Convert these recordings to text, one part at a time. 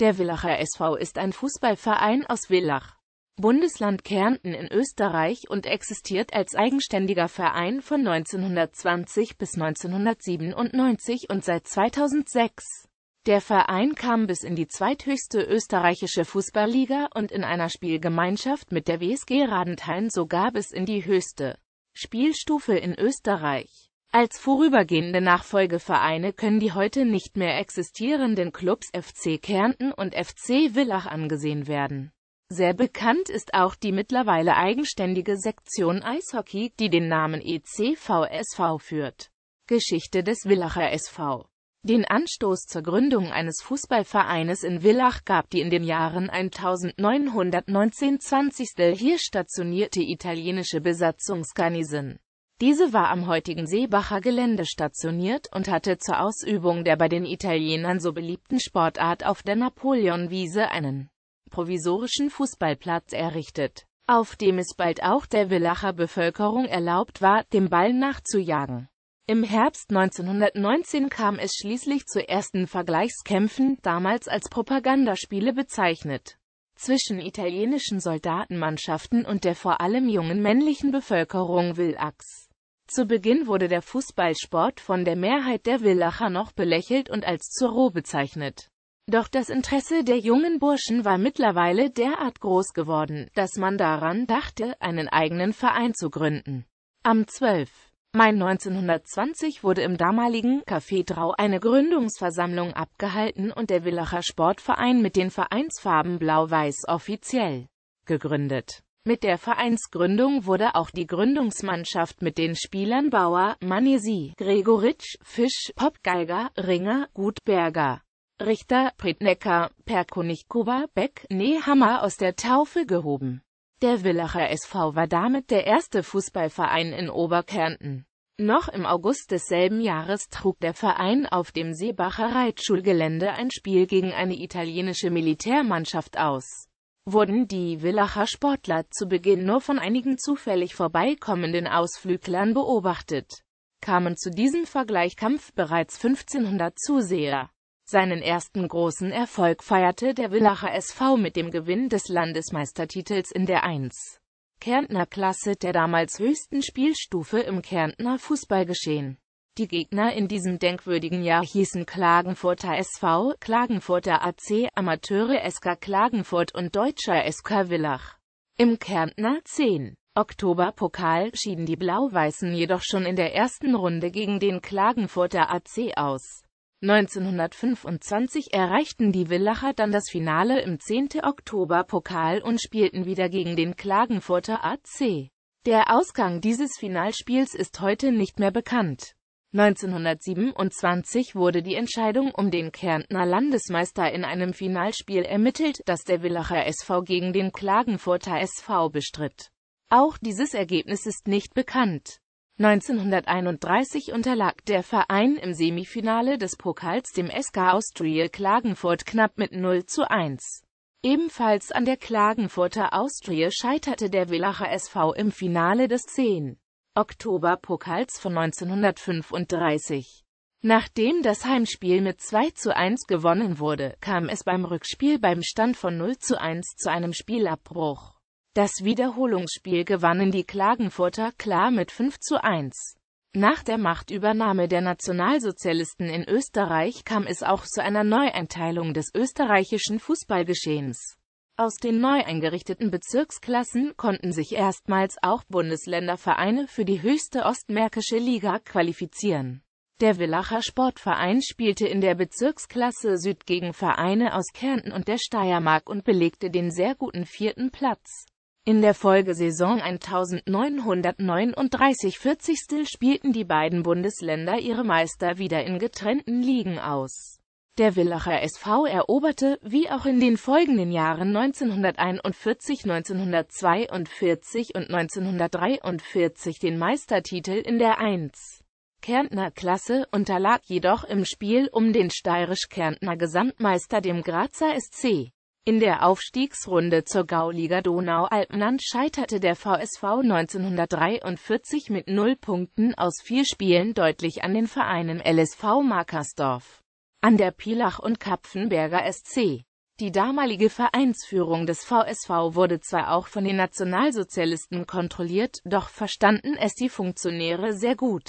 Der Villacher SV ist ein Fußballverein aus Villach, Bundesland Kärnten in Österreich und existiert als eigenständiger Verein von 1920 bis 1997 und seit 2006. Der Verein kam bis in die zweithöchste österreichische Fußballliga und in einer Spielgemeinschaft mit der WSG Radenthaln sogar bis in die höchste Spielstufe in Österreich. Als vorübergehende Nachfolgevereine können die heute nicht mehr existierenden Clubs FC Kärnten und FC Villach angesehen werden. Sehr bekannt ist auch die mittlerweile eigenständige Sektion Eishockey, die den Namen ECVSV führt. Geschichte des Villacher SV den Anstoß zur Gründung eines Fußballvereines in Villach gab die in den Jahren 1919-20 hier stationierte italienische Besatzungsgarnison. Diese war am heutigen Seebacher Gelände stationiert und hatte zur Ausübung der bei den Italienern so beliebten Sportart auf der Napoleonwiese einen provisorischen Fußballplatz errichtet, auf dem es bald auch der Villacher Bevölkerung erlaubt war, dem Ball nachzujagen. Im Herbst 1919 kam es schließlich zu ersten Vergleichskämpfen, damals als Propagandaspiele bezeichnet zwischen italienischen Soldatenmannschaften und der vor allem jungen männlichen Bevölkerung Villachs. Zu Beginn wurde der Fußballsport von der Mehrheit der Villacher noch belächelt und als zur Roh bezeichnet. Doch das Interesse der jungen Burschen war mittlerweile derart groß geworden, dass man daran dachte, einen eigenen Verein zu gründen. Am 12. Mai 1920 wurde im damaligen Café Drau eine Gründungsversammlung abgehalten und der Villacher Sportverein mit den Vereinsfarben Blau-Weiß offiziell gegründet. Mit der Vereinsgründung wurde auch die Gründungsmannschaft mit den Spielern Bauer, Manesi, Gregoritsch, Fisch, Popgeiger, Ringer, Gutberger, Richter, Pritnecker, Perkunichkova, Beck, Nehammer aus der Taufe gehoben. Der Villacher SV war damit der erste Fußballverein in Oberkärnten. Noch im August desselben Jahres trug der Verein auf dem Seebacher Reitschulgelände ein Spiel gegen eine italienische Militärmannschaft aus wurden die Villacher Sportler zu Beginn nur von einigen zufällig vorbeikommenden Ausflüglern beobachtet. Kamen zu diesem Vergleichkampf bereits 1500 Zuseher. Seinen ersten großen Erfolg feierte der Villacher SV mit dem Gewinn des Landesmeistertitels in der 1. Kärntner Klasse der damals höchsten Spielstufe im Kärntner Fußballgeschehen die Gegner in diesem denkwürdigen Jahr hießen Klagenfurter SV, Klagenfurter AC, Amateure SK Klagenfurt und Deutscher SK Villach. Im Kärntner 10. Oktoberpokal schieden die Blau-Weißen jedoch schon in der ersten Runde gegen den Klagenfurter AC aus. 1925 erreichten die Villacher dann das Finale im 10. Oktoberpokal und spielten wieder gegen den Klagenfurter AC. Der Ausgang dieses Finalspiels ist heute nicht mehr bekannt. 1927 wurde die Entscheidung um den Kärntner Landesmeister in einem Finalspiel ermittelt, das der Villacher SV gegen den Klagenfurter SV bestritt. Auch dieses Ergebnis ist nicht bekannt. 1931 unterlag der Verein im Semifinale des Pokals dem SK Austria Klagenfurt knapp mit 0 zu 1. Ebenfalls an der Klagenfurter Austria scheiterte der Villacher SV im Finale des 10. Oktoberpokals von 1935. Nachdem das Heimspiel mit 2 zu 1 gewonnen wurde, kam es beim Rückspiel beim Stand von 0 zu 1 zu einem Spielabbruch. Das Wiederholungsspiel gewannen die Klagenfurter klar mit 5 zu 1. Nach der Machtübernahme der Nationalsozialisten in Österreich kam es auch zu einer Neueinteilung des österreichischen Fußballgeschehens. Aus den neu eingerichteten Bezirksklassen konnten sich erstmals auch Bundesländervereine für die höchste ostmärkische Liga qualifizieren. Der Villacher Sportverein spielte in der Bezirksklasse Süd gegen Vereine aus Kärnten und der Steiermark und belegte den sehr guten vierten Platz. In der Folgesaison 1939-40 spielten die beiden Bundesländer ihre Meister wieder in getrennten Ligen aus der Villacher SV eroberte, wie auch in den folgenden Jahren 1941, 1942 und 1943 den Meistertitel in der 1. Kärntner Klasse, unterlag jedoch im Spiel um den steirisch-Kärntner Gesamtmeister dem Grazer SC. In der Aufstiegsrunde zur Gauliga Donau-Alpenland scheiterte der VSV 1943 mit 0 Punkten aus vier Spielen deutlich an den Vereinen LSV Markersdorf an der Pilach und Kapfenberger SC. Die damalige Vereinsführung des VSV wurde zwar auch von den Nationalsozialisten kontrolliert, doch verstanden es die Funktionäre sehr gut,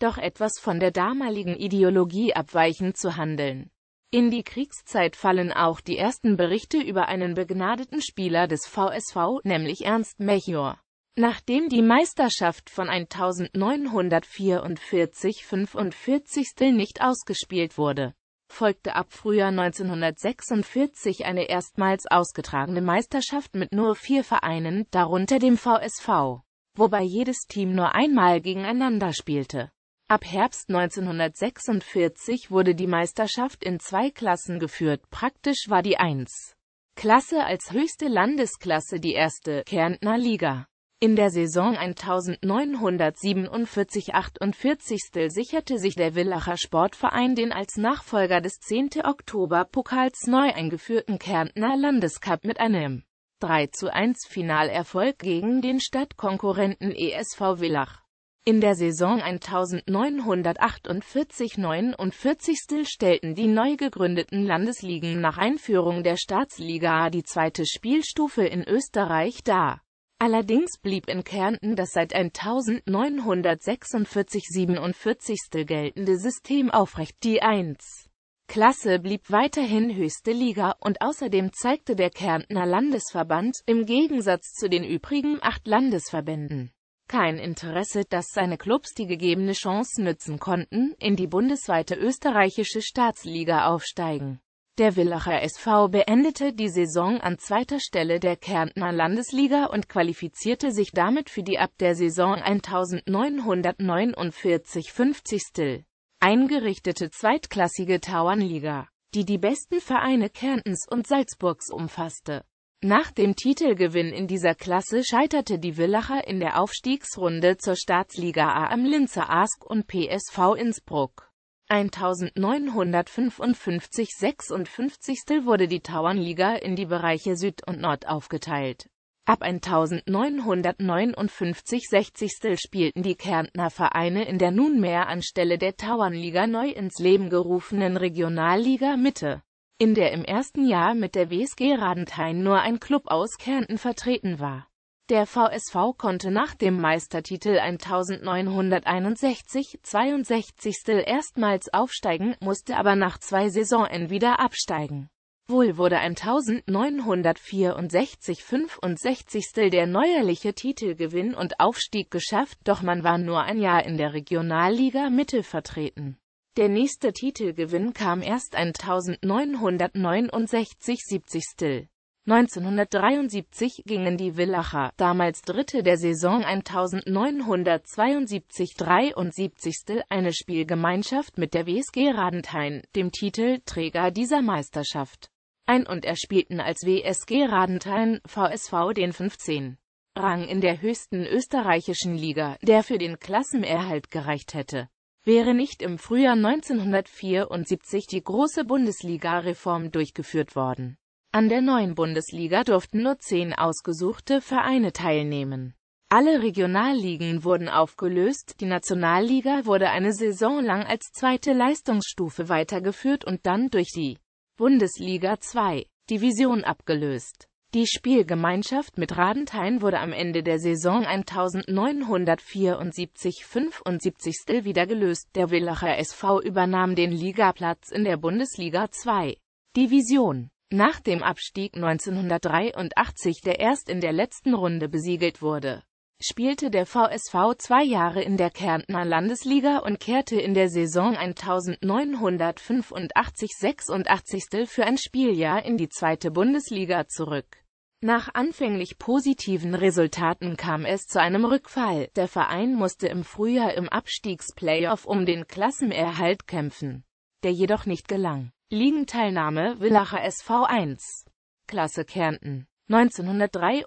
doch etwas von der damaligen Ideologie abweichend zu handeln. In die Kriegszeit fallen auch die ersten Berichte über einen begnadeten Spieler des VSV, nämlich Ernst Mechior. Nachdem die Meisterschaft von 1944-45 nicht ausgespielt wurde, folgte ab Frühjahr 1946 eine erstmals ausgetragene Meisterschaft mit nur vier Vereinen, darunter dem VSV, wobei jedes Team nur einmal gegeneinander spielte. Ab Herbst 1946 wurde die Meisterschaft in zwei Klassen geführt, praktisch war die 1. Klasse als höchste Landesklasse die erste Kärntner Liga. In der Saison 1947-48 sicherte sich der Villacher Sportverein den als Nachfolger des 10. Oktoberpokals neu eingeführten Kärntner Landescup mit einem 3 zu 1 Finalerfolg gegen den Stadtkonkurrenten ESV Villach. In der Saison 1948-49 stellten die neu gegründeten Landesligen nach Einführung der Staatsliga die zweite Spielstufe in Österreich dar Allerdings blieb in Kärnten das seit 1946-47 geltende System aufrecht. Die 1. Klasse blieb weiterhin höchste Liga und außerdem zeigte der Kärntner Landesverband, im Gegensatz zu den übrigen acht Landesverbänden, kein Interesse, dass seine Clubs die gegebene Chance nützen konnten, in die bundesweite österreichische Staatsliga aufsteigen. Der Villacher SV beendete die Saison an zweiter Stelle der Kärntner Landesliga und qualifizierte sich damit für die ab der Saison 1949-50 eingerichtete zweitklassige Tauernliga, die die besten Vereine Kärntens und Salzburgs umfasste. Nach dem Titelgewinn in dieser Klasse scheiterte die Villacher in der Aufstiegsrunde zur Staatsliga A am Linzer ASK und PSV Innsbruck. 1955-56 wurde die Tauernliga in die Bereiche Süd und Nord aufgeteilt. Ab 1959-60 spielten die Kärntner Vereine in der nunmehr anstelle der Tauernliga neu ins Leben gerufenen Regionalliga Mitte, in der im ersten Jahr mit der WSG Radenthein nur ein Club aus Kärnten vertreten war der VSV konnte nach dem Meistertitel 1961-62 erstmals aufsteigen, musste aber nach zwei Saisonen wieder absteigen. Wohl wurde 1964-65 der neuerliche Titelgewinn und Aufstieg geschafft, doch man war nur ein Jahr in der Regionalliga Mitte vertreten. Der nächste Titelgewinn kam erst 1969-70. 1973 gingen die Villacher, damals Dritte der Saison 1972 73. eine Spielgemeinschaft mit der WSG Radentheim, dem Titelträger dieser Meisterschaft, ein und erspielten als WSG Radentheim VSV den 15. Rang in der höchsten österreichischen Liga, der für den Klassenerhalt gereicht hätte. Wäre nicht im Frühjahr 1974 die große Bundesliga-Reform durchgeführt worden an der neuen Bundesliga durften nur zehn ausgesuchte Vereine teilnehmen. Alle Regionalligen wurden aufgelöst, die Nationalliga wurde eine Saison lang als zweite Leistungsstufe weitergeführt und dann durch die Bundesliga 2 Division abgelöst. Die Spielgemeinschaft mit Radenthein wurde am Ende der Saison 1974-75 wieder gelöst. Der Villacher SV übernahm den Ligaplatz in der Bundesliga 2 Division nach dem Abstieg 1983, der erst in der letzten Runde besiegelt wurde, spielte der VSV zwei Jahre in der Kärntner Landesliga und kehrte in der Saison 1985-86 für ein Spieljahr in die zweite Bundesliga zurück. Nach anfänglich positiven Resultaten kam es zu einem Rückfall. Der Verein musste im Frühjahr im Abstiegsplayoff um den Klassenerhalt kämpfen, der jedoch nicht gelang. Ligenteilnahme Villacher SV 1. Klasse Kärnten 1923,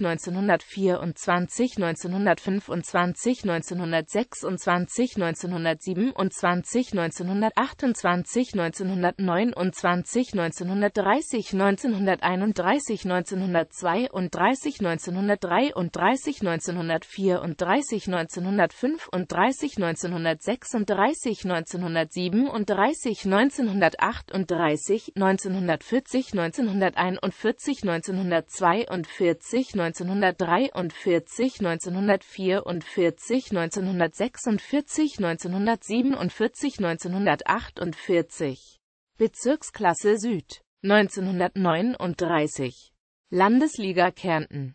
1924, 1925, 1926, 1927, 1928, 1929, 1930, 1931, 1932, 1933, 1934, 1935, 1936, 1937, 1938, 1940, 1941, 1942, 1942, 1943, 1944, 1946, 1947, 1948. Bezirksklasse Süd 1939. Landesliga Kärnten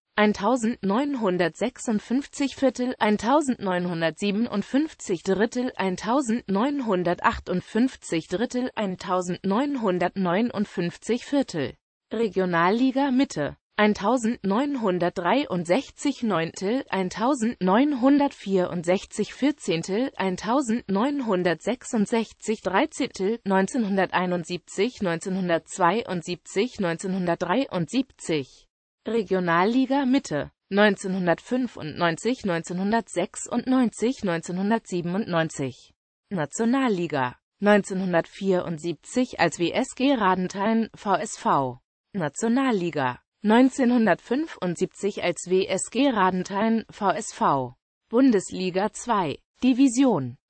1956 Viertel, 1957 Drittel, 1958 Drittel, 1959 Viertel. Regionalliga Mitte. 1963 Neuntel, 1964 Vierzehntel, 1966 Dreizehntel, 1971, 1972, 1973 Regionalliga Mitte 1995, 1996, 1997 Nationalliga 1974 als WSG Radentheim VSV Nationalliga 1975 als WSG Radentheim VSV Bundesliga 2 Division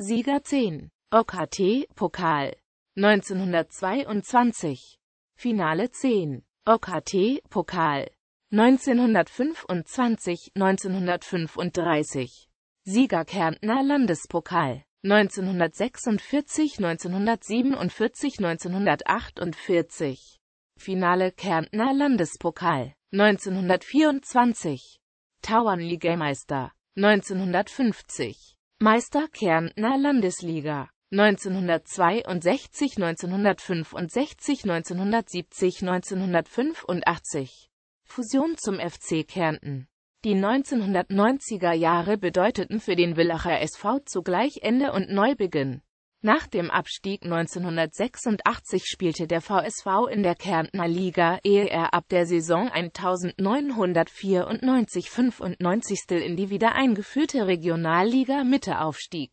Sieger 10. OKT Pokal 1922. Finale 10. OKT Pokal 1925, 1935. Sieger Kärntner Landespokal 1946, 1947, 1948. Finale Kärntner Landespokal 1924. Tauernligameister 1950. Meister Kärntner Landesliga 1962, 1965, 1970, 1985 Fusion zum FC Kärnten die 1990er Jahre bedeuteten für den Villacher SV zugleich Ende und Neubeginn. Nach dem Abstieg 1986 spielte der VSV in der Kärntner Liga, ehe er ab der Saison 1994-95 in die wieder eingeführte Regionalliga Mitte aufstieg.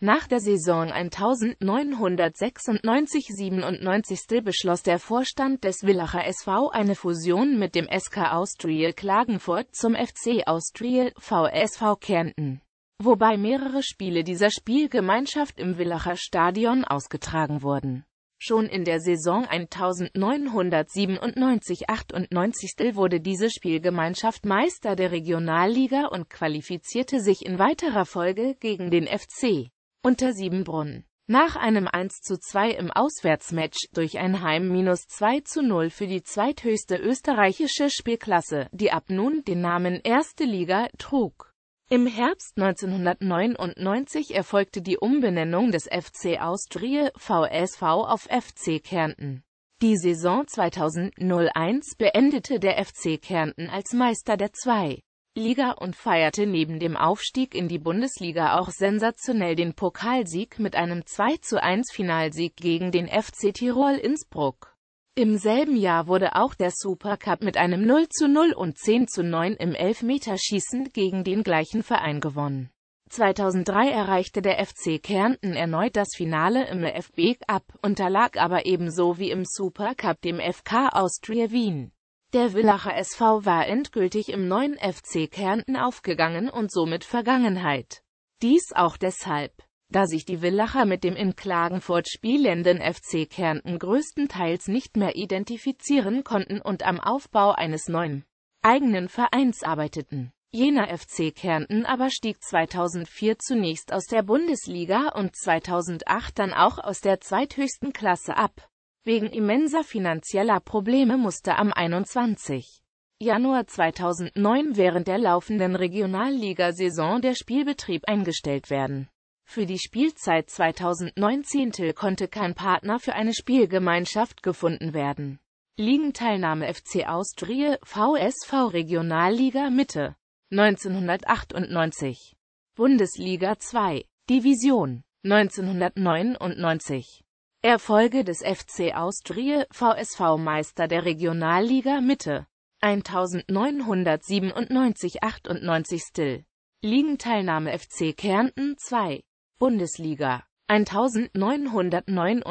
Nach der Saison 1996-97 beschloss der Vorstand des Villacher SV eine Fusion mit dem SK Austriel Klagenfurt zum FC Austriel VSV Kärnten wobei mehrere Spiele dieser Spielgemeinschaft im Villacher Stadion ausgetragen wurden. Schon in der Saison 1997-98 wurde diese Spielgemeinschaft Meister der Regionalliga und qualifizierte sich in weiterer Folge gegen den FC unter Siebenbrunn. Nach einem 1 zu 2 im Auswärtsmatch durch ein heim minus 2 zu 0 für die zweithöchste österreichische Spielklasse, die ab nun den Namen Erste Liga trug, im Herbst 1999 erfolgte die Umbenennung des FC Austria VSV auf FC Kärnten. Die Saison 2001 beendete der FC Kärnten als Meister der 2. Liga und feierte neben dem Aufstieg in die Bundesliga auch sensationell den Pokalsieg mit einem 2 zu 1 Finalsieg gegen den FC Tirol Innsbruck. Im selben Jahr wurde auch der Supercup mit einem 0 zu 0 und 10 zu 9 im Elfmeterschießen gegen den gleichen Verein gewonnen. 2003 erreichte der FC Kärnten erneut das Finale im FB Cup, unterlag aber ebenso wie im Supercup dem FK Austria Wien. Der Villacher SV war endgültig im neuen FC Kärnten aufgegangen und somit Vergangenheit. Dies auch deshalb, da sich die Villacher mit dem in Klagenfurt spielenden FC Kärnten größtenteils nicht mehr identifizieren konnten und am Aufbau eines neuen eigenen Vereins arbeiteten. Jener FC Kärnten aber stieg 2004 zunächst aus der Bundesliga und 2008 dann auch aus der zweithöchsten Klasse ab. Wegen immenser finanzieller Probleme musste am 21. Januar 2009 während der laufenden Regionalligasaison der Spielbetrieb eingestellt werden. Für die Spielzeit 2019 konnte kein Partner für eine Spielgemeinschaft gefunden werden. Ligenteilnahme FC Austria, VSV Regionalliga Mitte 1998, Bundesliga 2, Division 1999. Erfolge des FC Austria, VSV Meister der Regionalliga Mitte 1997-98 Still. Ligenteilnahme FC Kärnten 2, Bundesliga 1999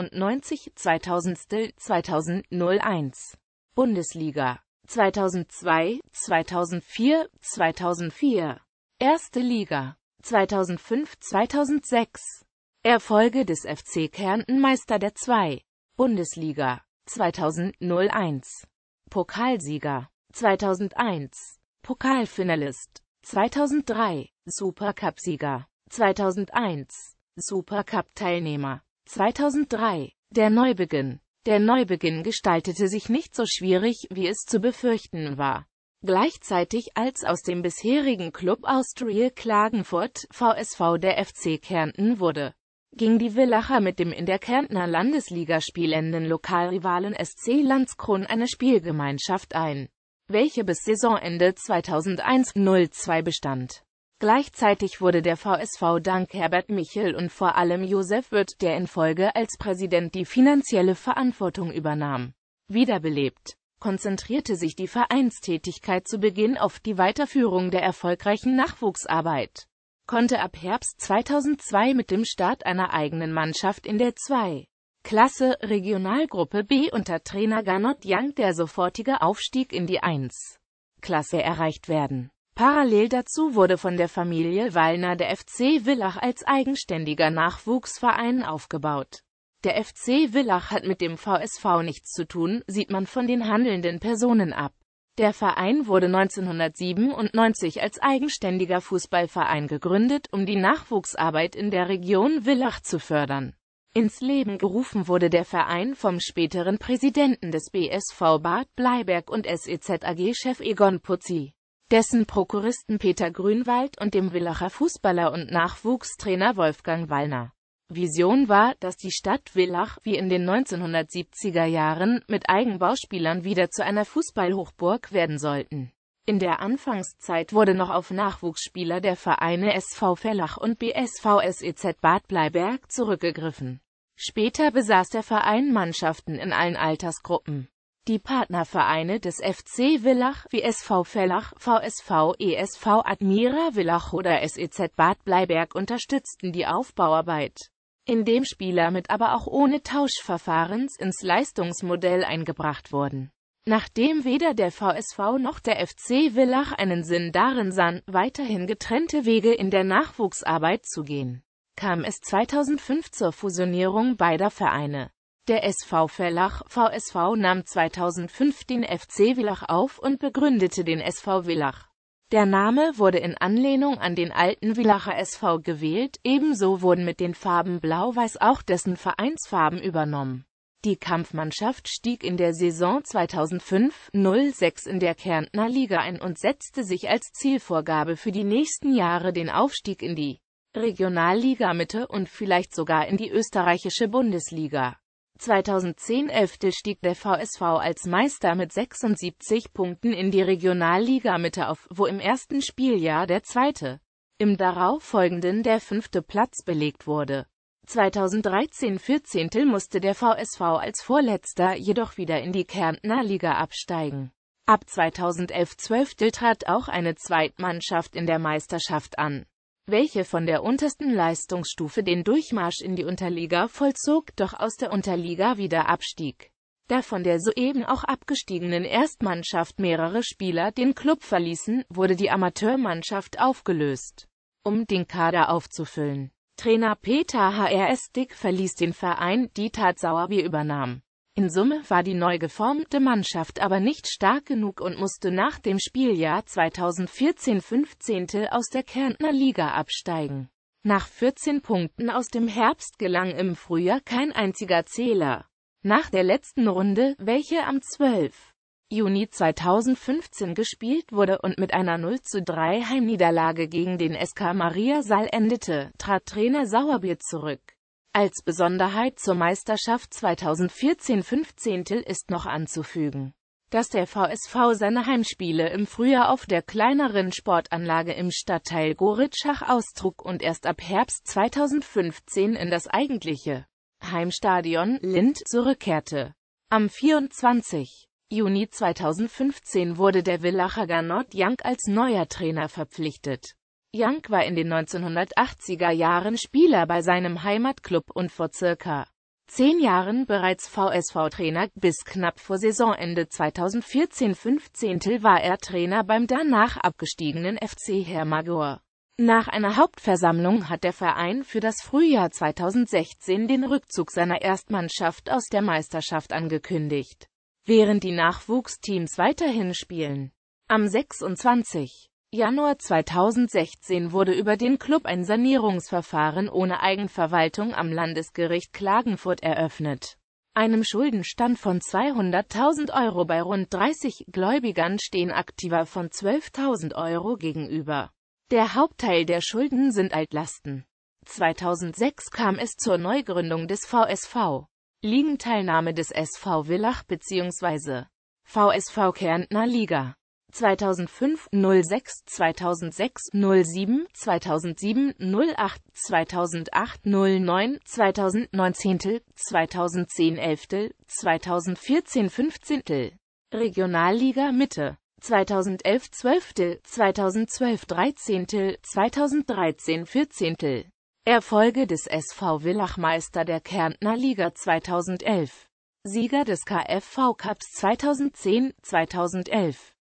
2000 2001 Bundesliga 2002 2004 2004 Erste Liga 2005 2006 Erfolge des FC Kärnten Meister der 2 Bundesliga 2001 Pokalsieger 2001 Pokalfinalist 2003 Supercupsieger 2001 Supercup-Teilnehmer 2003 Der Neubeginn Der Neubeginn gestaltete sich nicht so schwierig, wie es zu befürchten war. Gleichzeitig als aus dem bisherigen Club Austria Klagenfurt VSV der FC Kärnten wurde, ging die Villacher mit dem in der Kärntner Landesliga spielenden Lokalrivalen SC Landskron eine Spielgemeinschaft ein, welche bis Saisonende 2001-02 bestand Gleichzeitig wurde der VSV dank Herbert Michel und vor allem Josef Wirth, der in Folge als Präsident die finanzielle Verantwortung übernahm, wiederbelebt. Konzentrierte sich die Vereinstätigkeit zu Beginn auf die Weiterführung der erfolgreichen Nachwuchsarbeit, konnte ab Herbst 2002 mit dem Start einer eigenen Mannschaft in der 2. Klasse Regionalgruppe B unter Trainer Garnot Young der sofortige Aufstieg in die 1. Klasse erreicht werden. Parallel dazu wurde von der Familie Wallner der FC Villach als eigenständiger Nachwuchsverein aufgebaut. Der FC Villach hat mit dem VSV nichts zu tun, sieht man von den handelnden Personen ab. Der Verein wurde 1997 als eigenständiger Fußballverein gegründet, um die Nachwuchsarbeit in der Region Villach zu fördern. Ins Leben gerufen wurde der Verein vom späteren Präsidenten des BSV Bad Bleiberg und SEZ AG-Chef Egon Putzi dessen Prokuristen Peter Grünwald und dem Villacher Fußballer und Nachwuchstrainer Wolfgang Wallner. Vision war, dass die Stadt Villach, wie in den 1970er Jahren, mit Eigenbauspielern wieder zu einer Fußballhochburg werden sollten. In der Anfangszeit wurde noch auf Nachwuchsspieler der Vereine SV Vellach und BSV SEZ Bad Bleiberg zurückgegriffen. Später besaß der Verein Mannschaften in allen Altersgruppen. Die Partnervereine des FC Villach wie SV Vellach, VSV ESV Admira Villach oder SEZ Bad Bleiberg unterstützten die Aufbauarbeit, indem Spieler mit aber auch ohne Tauschverfahrens ins Leistungsmodell eingebracht wurden. Nachdem weder der VSV noch der FC Villach einen Sinn darin sahen, weiterhin getrennte Wege in der Nachwuchsarbeit zu gehen, kam es 2005 zur Fusionierung beider Vereine. Der SV Vellach VSV nahm 2005 den FC Villach auf und begründete den SV Villach. Der Name wurde in Anlehnung an den alten Villacher SV gewählt, ebenso wurden mit den Farben Blau-Weiß auch dessen Vereinsfarben übernommen. Die Kampfmannschaft stieg in der Saison 2005-06 in der Kärntner Liga ein und setzte sich als Zielvorgabe für die nächsten Jahre den Aufstieg in die Regionalliga Mitte und vielleicht sogar in die österreichische Bundesliga. 2010-11 stieg der VSV als Meister mit 76 Punkten in die Regionalliga Mitte auf, wo im ersten Spieljahr der zweite, im darauffolgenden der fünfte Platz belegt wurde. 2013-14 musste der VSV als Vorletzter jedoch wieder in die Kärntner Liga absteigen. Ab 2011-12 trat auch eine Zweitmannschaft in der Meisterschaft an welche von der untersten Leistungsstufe den Durchmarsch in die Unterliga vollzog, doch aus der Unterliga wieder abstieg. Da von der soeben auch abgestiegenen Erstmannschaft mehrere Spieler den Club verließen, wurde die Amateurmannschaft aufgelöst, um den Kader aufzufüllen. Trainer Peter HRS Dick verließ den Verein, Dieter Sauer übernahm. In Summe war die neu geformte Mannschaft aber nicht stark genug und musste nach dem Spieljahr 2014-15 aus der Kärntner Liga absteigen. Nach 14 Punkten aus dem Herbst gelang im Frühjahr kein einziger Zähler. Nach der letzten Runde, welche am 12. Juni 2015 gespielt wurde und mit einer 0 zu 3 Heimniederlage gegen den SK Maria Saal endete, trat Trainer Sauerbier zurück. Als Besonderheit zur Meisterschaft 2014-15 ist noch anzufügen, dass der VSV seine Heimspiele im Frühjahr auf der kleineren Sportanlage im Stadtteil Goritschach austrug und erst ab Herbst 2015 in das eigentliche Heimstadion Lind zurückkehrte. Am 24. Juni 2015 wurde der Villacher Gernot Young als neuer Trainer verpflichtet. Young war in den 1980er Jahren Spieler bei seinem Heimatclub und vor circa zehn Jahren bereits VSV-Trainer, bis knapp vor Saisonende 2014-15 war er Trainer beim danach abgestiegenen FC Hermagor. Nach einer Hauptversammlung hat der Verein für das Frühjahr 2016 den Rückzug seiner Erstmannschaft aus der Meisterschaft angekündigt, während die Nachwuchsteams weiterhin spielen. Am 26. Januar 2016 wurde über den Club ein Sanierungsverfahren ohne Eigenverwaltung am Landesgericht Klagenfurt eröffnet. Einem Schuldenstand von 200.000 Euro bei rund 30 Gläubigern stehen Aktiva von 12.000 Euro gegenüber. Der Hauptteil der Schulden sind Altlasten. 2006 kam es zur Neugründung des VSV. Ligenteilnahme des SV Villach bzw. VSV Kärntner Liga. 2005 06 2006 07 2007 08 2008 09 2019 2010 11 2014 15 Regionalliga Mitte 2011 12 2012 13 2013 14 Erfolge des SV Villachmeister der Kärntner Liga 2011 Sieger des KFV Cups 2010, 2011